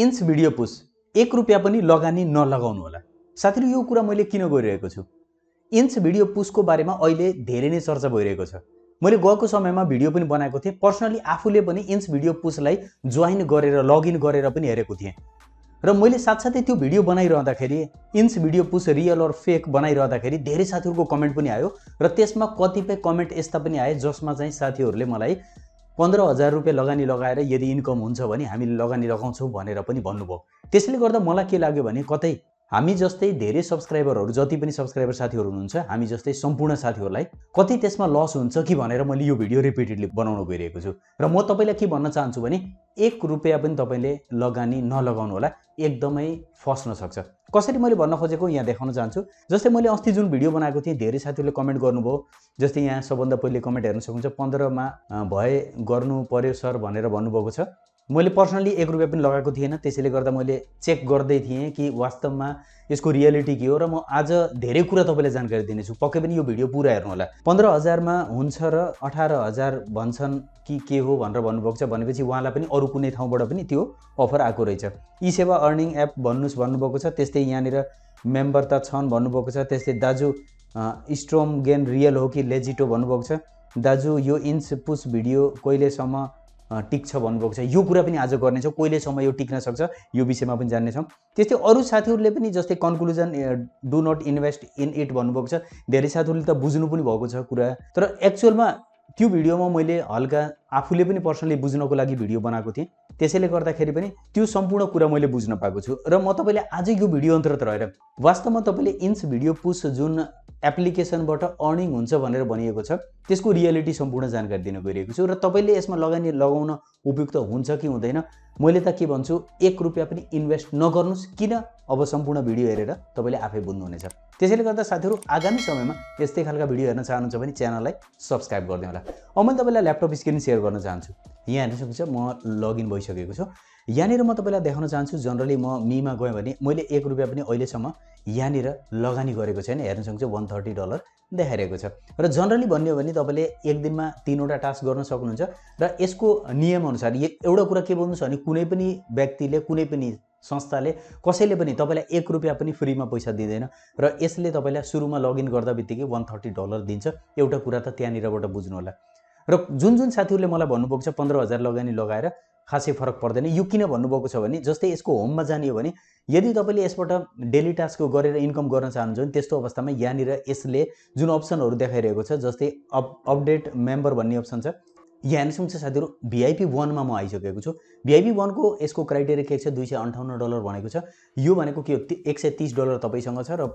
इन्स video पुस एक रुपियाँ पनि लगानी नलगाउनु होला साथीहरू यो कुरा मैले किन गरिरहेको छु इन्स भिडियो पुसको बारेमा अहिले धेरै नै चर्चा भइरहेको छ मैले गएको समयमा भिडियो पनि बनाएको थिएँ पर्सनली आफूले पनि इन्स भिडियो पुसलाई जोइन गरेर लगइन गरेर पनि हेरेको थिएँ र मैले साथसाथै त्यो भिडियो बनाइरहँदाखेरि ins video plus real or fake बनाइरहँदाखेरि धेरै साथीहरूको कमेन्ट पनि आयो र त्यसमा कतिपय कमेन्ट यस्ता पनि आए जसमा चाहिँ साथीहरूले मलाई पन्ध्र हजार रुपियाँ लगानी लगाएर यदि इन्कम हुन्छ भने हामीले लगानी लगाउँछौँ भनेर पनि भन्नुभयो त्यसले गर्दा मलाई के लाग्यो भने कतै हामी जस्तै धेरै सब्सक्राइबरहरू जति पनि सब्सक्राइबर साथीहरू हुनुहुन्छ हामी जस्तै सम्पूर्ण साथीहरूलाई कति त्यसमा लस हुन्छ कि भनेर मैले यो भिडियो रिपिटेडली बनाउनु गइरहेको छु र म तपाईँलाई के भन्न चाहन्छु भने एक रुपियाँ पनि तपाईँले लगानी नलगाउनु होला एकदमै फस्न सक्छ कसरी मैले भन्न खोजेको यहाँ देखाउन चाहन्छु जस्तै मैले अस्ति जुन भिडियो बनाएको थिएँ धेरै साथीहरूले कमेन्ट गर्नुभयो जस्तै यहाँ सबभन्दा पहिले कमेन्ट हेर्न सक्नुहुन्छ पन्ध्रमा भए गर्नु पऱ्यो सर भनेर भन्नुभएको छ मैले पर्सनली एक रुपियाँ पनि लगाएको थिएन त्यसैले गर्दा मैले चेक गर्दै थिएँ कि वास्तवमा यसको रियालिटी के हो र म आज धेरै कुरा तपाईँलाई जानकारी दिनेछु पक्कै पनि यो भिडियो पुरा होला पन्ध्र हजारमा हुन्छ र अठार हजार भन्छन् कि के हो भनेर भन्नुभएको छ भनेपछि उहाँलाई पनि अरू कुनै ठाउँबाट पनि त्यो अफर आएको रहेछ ई सेवा अर्निङ एप भन्नुहोस् भन्नुभएको छ त्यस्तै यहाँनिर मेम्बर त छन् भन्नुभएको छ त्यस्तै दाजु स्ट्रोम गेन रियल हो कि लेजिटो भन्नुभएको छ दाजु यो इन्स पुस भिडियो कहिलेसम्म टिक्छ भन्नुभएको छ यो कुरा पनि आज गर्नेछौँ कहिलेसम्म यो टिक्न सक्छ यो विषयमा पनि जान्नेछौँ त्यस्तै अरू साथीहरूले पनि जस्तै conclusion do not invest in it भन्नुभएको छ धेरै साथीहरूले त बुझ्नु पनि भएको छ कुरा तर एक्चुअलमा त्यो भिडियोमा मैले हल्का आफूले पनि पर्सनली बुझ्नको लागि भिडियो बनाएको थिएँ त्यसैले गर्दाखेरि पनि त्यो सम्पूर्ण कुरा मैले बुझ्न पाएको छु र म तपाईँले आज यो भिडियो अन्तर्गत रहेर वास्तवमा तपाईँले इन्स भिडियो पुस जुन एप्लिकेसनबाट अर्निङ हुन्छ भनेर भनिएको छ त्यसको रियालिटी सम्पूर्ण जानकारी दिन गइरहेको छु र तपाईँले यसमा लगानी लगाउन उपयुक्त हुन्छ कि हुँदैन मैले त के भन्छु एक रुपियाँ पनि इन्भेस्ट नगर्नुहोस् किन अब सम्पूर्ण भिडियो हेरेर तपाईँले आफै बुझ्नुहुनेछ त्यसैले गर्दा साथीहरू आगामी समयमा यस्तै खालका भिडियो हेर्न चाहनुहुन्छ भने च्यानललाई सब्सक्राइब गरिदिनु होला अब मैले तपाईँलाई ल्यापटप स्क्रिन सेयर गर्न चाहन्छु यहाँ हेर्न सक्छ म लगइन भइसकेको छु यहाँनिर म तपाईँलाई देखाउन चाहन्छु जनरली म मीमा गएँ भने मैले एक रुपियाँ पनि अहिलेसम्म यहाँनिर लगानी गरेको छैन हेर्न सक्छु वान थर्टी डलर देखाइरहेको छ र जनरली भन्यो भने तपाईँले एक दिनमा तिनवटा टास्क गर्न सक्नुहुन्छ र यसको नियमअनुसार एउटा कुरा के बोल्नुहोस् भने कुनै पनि व्यक्तिले कुनै पनि संस्थाले कसैले पनि तपाईँलाई एक रुपियाँ पनि फ्रीमा पैसा दिँदैन र यसले तपाईँलाई सुरुमा लगइन गर्दा बित्तिकै वान थर्टी डलर दिन्छ एउटा कुरा त त्यहाँनिरबाट होला र जुन जुन साथीहरूले मलाई भन्नुभएको छ पन्ध्र हजार लगानी लगाएर खासै फरक पर्दैन यो किन भन्नुभएको छ भने जस्तै यसको होममा जाने हो भने यदि तपाईँले यसबाट डेली टास्क गरेर इन्कम गर्न चाहनुहुन्छ भने त्यस्तो अवस्थामा यहाँनिर यसले जुन अप्सनहरू देखाइरहेको छ जस्तै अप अपडेट मेम्बर भन्ने अप्सन छ यहाँ हेर्नुहोस् हुन्छ साथीहरू भिआइपी वानमा म आइसकेको छु भिआइपी वानको यसको क्राइटेरिया के छ दुई सय अन्ठाउन्न डलर भनेको छ यो भनेको के हो एक सय तिस डलर तपाईँसँग छ र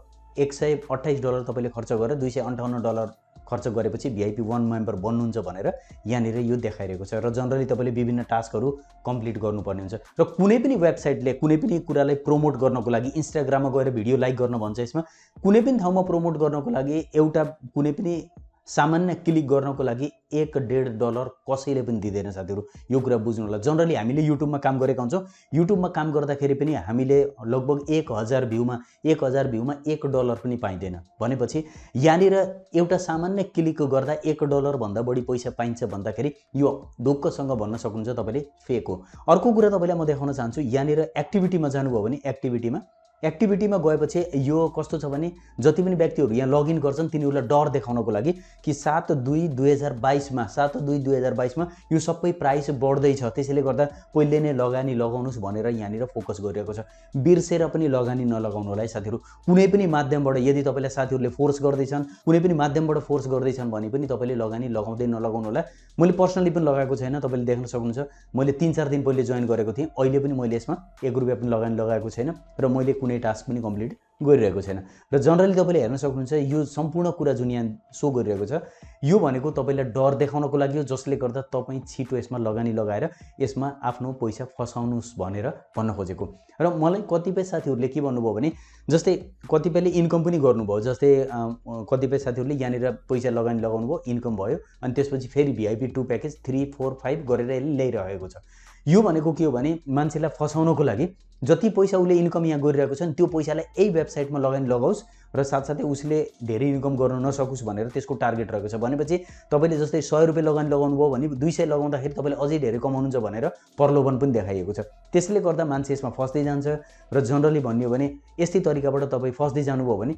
एक सय अट्ठाइस डलर तपाईँले खर्च गरेर दुई सय अन्ठाउन्न डलर खर्च गरेपछि भिआइपी वान मेम्बर बन्नुहुन्छ भनेर यहाँनिर यो देखाइरहेको छ र जनरली तपाईँले विभिन्न टास्कहरू कम्प्लिट गर्नुपर्ने हुन्छ र कुनै पनि वेबसाइटले कुनै पनि कुरालाई प्रमोट गर्नको लागि इन्स्टाग्राममा गएर भिडियो लाइक गर्न भन्छ यसमा कुनै पनि ठाउँमा प्रमोट गर्नको लागि एउटा कुनै पनि सामान्य क्लिक गर्नको लागि एक डेढ डलर कसैले पनि दिँदैन साथीहरू यो कुरा बुझ्नु होला जनरली हामीले युट्युबमा काम गरेका हुन्छौँ युट्युबमा काम गर्दाखेरि पनि हामीले लगभग एक हजार भ्यूमा एक हजार भ्यूमा एक डलर पनि पाइँदैन भनेपछि यहाँनिर एउटा सामान्य क्लिक गर्दा एक डलरभन्दा बढी पैसा पाइन्छ भन्दाखेरि यो ढुक्कसँग भन्न सक्नुहुन्छ तपाईँले फेक हो अर्को कुरा तपाईँलाई म देखाउन चाहन्छु यहाँनिर एक्टिभिटीमा जानुभयो भने एक्टिभिटीमा एक्टिभिटीमा गएपछि यो कस्तो छ भने जति पनि व्यक्तिहरू यहाँ लगइन गर्छन् तिनीहरूलाई डर देखाउनको लागि कि सात दुई दुई हजार बाइसमा सात दुई दुई हजार बाइसमा यो सबै प्राइस बढ्दैछ त्यसैले गर्दा पहिले नै लगानी लगाउनुहोस् भनेर यहाँनिर फोकस गरिरहेको छ बिर्सेर पनि लगानी नलगाउनु होला है साथीहरू कुनै पनि माध्यमबाट यदि तपाईँलाई साथीहरूले फोर्स गर्दैछन् कुनै पनि माध्यमबाट फोर्स गर्दैछन् भने पनि तपाईँले लगानी लगाउँदै नलगाउनु होला मैले पर्सनली पनि लगाएको छैन तपाईँले देख्न सक्नुहुन्छ मैले तिन चार दिन पहिले जोइन गरेको थिएँ अहिले पनि मैले यसमा एक रुपियाँ पनि लगानी लगाएको छैन र मैले कुनै टास्क पनि कम्प्लिट गरिरहेको छैन र जनरली तपाईँले हेर्न सक्नुहुन्छ यो सम्पूर्ण कुरा जुन यहाँ सो गरिरहेको छ यो भनेको तपाईँलाई डर देखाउनको लागि हो जसले गर्दा तपाईँ छिटो यसमा लगानी लगाएर यसमा आफ्नो पैसा फसाउनुहोस् भनेर भन्न खोजेको र मलाई कतिपय साथीहरूले के भन्नुभयो भने जस्तै कतिपयले इन्कम पनि गर्नुभयो जस्तै कतिपय साथीहरूले यहाँनिर पैसा लगानी लगाउनु भयो इन्कम भयो अनि त्यसपछि फेरि VIP two package three four five गरेर यसले ल्याइरहेको छ यो भनेको के हो भने मान्छेलाई फसाउनको लागि जति पैसा उसले इन्कम यहाँ गरिरहेको छ नि त्यो पैसालाई यही वेबसाइटमा लगानी लगाओस् र साथसाथै उसले धेरै इन्कम गर्न नसकोस् भनेर त्यसको टार्गेट रहेको छ भनेपछि तपाईँले जस्तै सय रुपियाँ लगानी लगाउनु भयो भने दुई सय लगाउँदाखेरि तपाईँले अझै धेरै कमाउनुहुन्छ भनेर प्रलोभन पनि देखाइएको छ त्यसले गर्दा मान्छे यसमा फस्दै जान्छ र जनरली भन्यो भने यस्तै तरिकाबाट तपाईँ फस्दै जानुभयो भने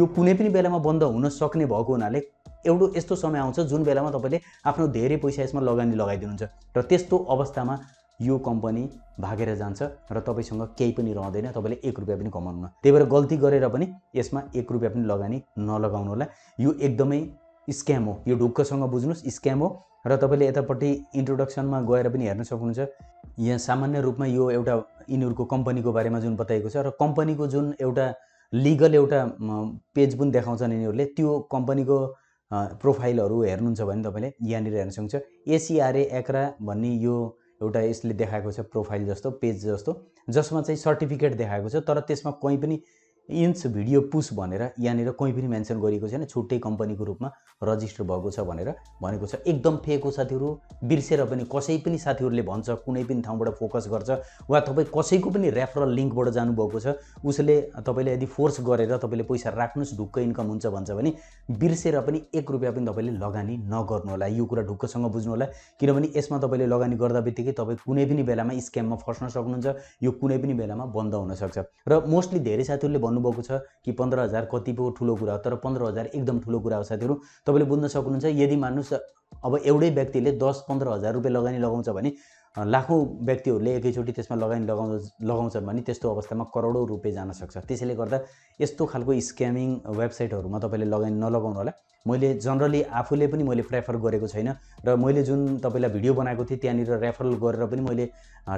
यो कुनै पनि बेलामा बन्द हुन सक्ने भएको हुनाले एउटो यस्तो समय आउँछ जुन बेलामा तपाईँले आफ्नो धेरै पैसा यसमा लगानी लगाइदिनुहुन्छ र त्यस्तो अवस्थामा यो कम्पनी भागेर जान्छ र तपाईँसँग केही पनि रहँदैन तपाईँले एक रुपियाँ पनि कमाउनु त्यही भएर गल्ती गरेर पनि यसमा एक रुपियाँ पनि लगानी नलगाउनु होला यो एकदमै स्क्याम हो यो ढुक्कसँग बुझ्नुहोस् स्क्याम हो र तपाईँले यतापट्टि इन्ट्रोडक्सनमा गएर पनि हेर्न सक्नुहुन्छ यहाँ सामान्य रूपमा यो एउटा यिनीहरूको कम्पनीको बारेमा जुन बताएको छ र कम्पनीको जुन एउटा लिगल एउटा पेज पनि देखाउँछन् यिनीहरूले त्यो कम्पनीको प्रोफाइलहरू हेर्नुहुन्छ भने तपाईँले यहाँनिर हेर्न सक्नुहुन्छ एसिआरए एक्रा भन्ने यो एउटा यसले देखाएको छ प्रोफाइल जस्तो पेज जस्तो जसमा चाहिँ सर्टिफिकेट देखाएको छ तर त्यसमा कहीँ पनि इन्स भिडियो पुस भनेर यहाँनिर कोही पनि मेन्सन गरिएको छैन छुट्टै कम्पनीको रूपमा रजिस्टर भएको छ भनेर भनेको छ एकदम फेक हो साथीहरू बिर्सेर पनि कसै पनि साथीहरूले भन्छ कुनै पनि ठाउँबाट फोकस गर्छ वा तपाईँ कसैको पनि रेफरल लिङ्कबाट जानुभएको छ उसले तपाईँले यदि फोर्स गरेर तपाईँले पैसा राख्नुहोस् ढुक्क इन्कम हुन्छ भन्छ भने बिर्सेर पनि एक रुपियाँ पनि तपाईँले लगानी नगर्नु होला यो कुरा ढुक्कसँग बुझ्नु होला किनभने यसमा तपाईँले लगानी गर्दा बित्तिकै तपाईँ कुनै पनि बेलामा स्क्याममा फस्न सक्नुहुन्छ यो कुनै पनि बेलामा बन्द हुनसक्छ र मोस्टली धेरै साथीहरूले भन्नु भन्नुभएको छ कि पन्ध्र हजार कति पो ठुलो कुरा हो तर पन्ध्र हजार एकदम ठुलो कुरा हो साथीहरू तपाईँले बुझ्न सक्नुहुन्छ यदि मान्नुहोस् अब एउटै व्यक्तिले दस पन्ध्र हजार रुपियाँ लगानी लगाउँछ भने लाखौँ व्यक्तिहरूले एकैचोटि त्यसमा लगानी लगाउँ लगाउँछन् भने त्यस्तो अवस्थामा करोडौँ रुपियाँ जान सक्छ त्यसैले गर्दा यस्तो खालको स्क्यामिङ वेबसाइटहरूमा तपाईँले लगानी नलगाउनु होला मैले जनरली आफूले पनि मैले रेफर गरेको छैन र मैले जुन तपाईँलाई भिडियो बनाएको थिएँ त्यहाँनिर रेफरल गरेर पनि मैले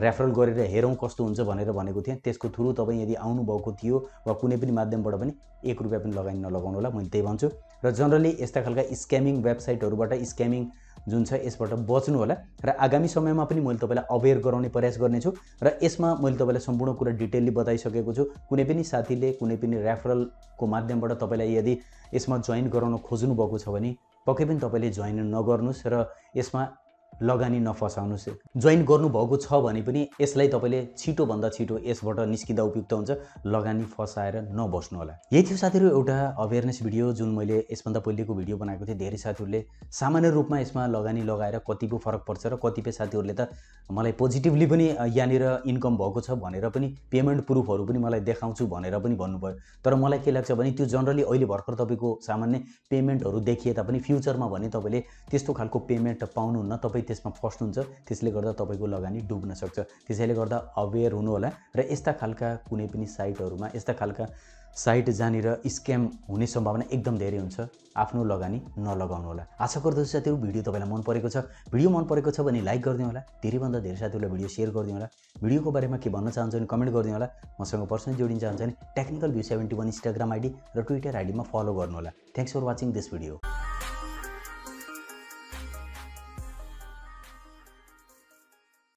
रेफरल गरेर हेरौँ कस्तो हुन्छ भनेर भनेको थिएँ त्यसको थ्रु तपाईँ यदि आउनुभएको थियो वा कुनै पनि माध्यमबाट पनि एक रुपियाँ पनि लगानी नलगाउनु होला मैले त्यही भन्छु र जनरली यस्ता खालका स्क्यामिङ वेबसाइटहरूबाट स्क्यामिङ जुन छ यसबाट बच्नु होला र आगामी समयमा पनि मैले तपाईँलाई अवेर गराउने प्रयास गर्नेछु र यसमा मैले तपाईँलाई सम्पूर्ण कुरा डिटेलली बताइसकेको छु कुनै पनि साथीले कुनै पनि रेफरलको माध्यमबाट तपाईँलाई यदि यसमा जोइन गराउन खोज्नुभएको छ भने पक्कै पनि तपाईँले जोइन नगर्नुहोस् र यसमा लगानी नफसाउनुहोस् जोइन गर्नुभएको छ भने पनि यसलाई तपाईँले छिटोभन्दा छिटो यसबाट निस्किँदा उपयुक्त हुन्छ लगानी फसाएर नबस्नु होला यही थियो साथीहरू एउटा अवेरनेस भिडियो जुन मैले यसभन्दा पहिलेको भिडियो बनाएको थिएँ धेरै साथीहरूले सामान्य रूपमा यसमा लगानी लगाएर कतिको फरक पर्छ र कतिपय साथीहरूले त मलाई पोजिटिभली पनि यहाँनिर इन्कम भएको छ भनेर पनि पेमेन्ट प्रुफहरू पनि मलाई देखाउँछु भनेर पनि भन्नुभयो तर मलाई के लाग्छ भने त्यो जनरली अहिले भर्खर तपाईँको सामान्य पेमेन्टहरू देखिए तापनि फ्युचरमा भने तपाईँले त्यस्तो खालको पेमेन्ट पाउनुहुन्न तपाईँ तपाईँ त्यसमा फस्नुहुन्छ त्यसले गर्दा तपाईँको लगानी डुब्न सक्छ त्यसैले गर्दा अवेर हुनुहोला र यस्ता खालका कुनै पनि साइटहरूमा यस्ता खालका साइट जहाँनिर स्क्याम हुने सम्भावना एकदम धेरै हुन्छ आफ्नो लगानी नलगाउनु होला आशा गर्दछु साथीहरू भिडियो तपाईँलाई मन परेको छ भिडियो मन परेको छ भने लाइक गरिदिनु होला धेरैभन्दा धेरै साथीहरूलाई भिडियो सेयर गरिदिउँ होला भिडियोको बारेमा के भन्न चाहन्छ भने कमेन्ट गरिदिउँ होला मसँग पर्सनल जोडिन चाहन्छ भने technical view seventy one Instagram ID र ट्विटर आइडीमा फलो गर्नु होला thanks for watching this video